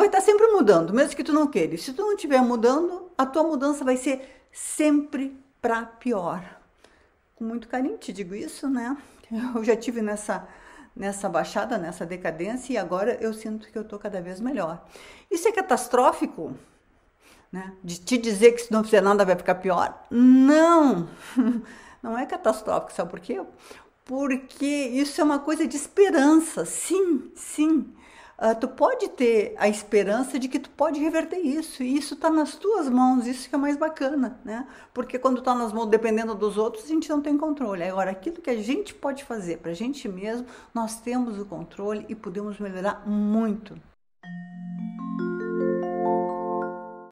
vai estar tá sempre mudando, mesmo que tu não queira. Se tu não estiver mudando, a tua mudança vai ser sempre para pior. Com muito carinho te digo isso, né? Eu já tive nessa nessa baixada, nessa decadência e agora eu sinto que eu tô cada vez melhor. Isso é catastrófico, né? De te dizer que se não fizer nada vai ficar pior? Não. Não é catastrófico, sabe por quê? Porque isso é uma coisa de esperança. Sim, sim uh, tu pode ter a esperança de que tu pode reverter isso. E isso está nas tuas mãos, isso que é mais bacana, né? Porque quando está nas mãos, dependendo dos outros, a gente não tem controle. Agora, aquilo que a gente pode fazer para a gente mesmo, nós temos o controle e podemos melhorar muito.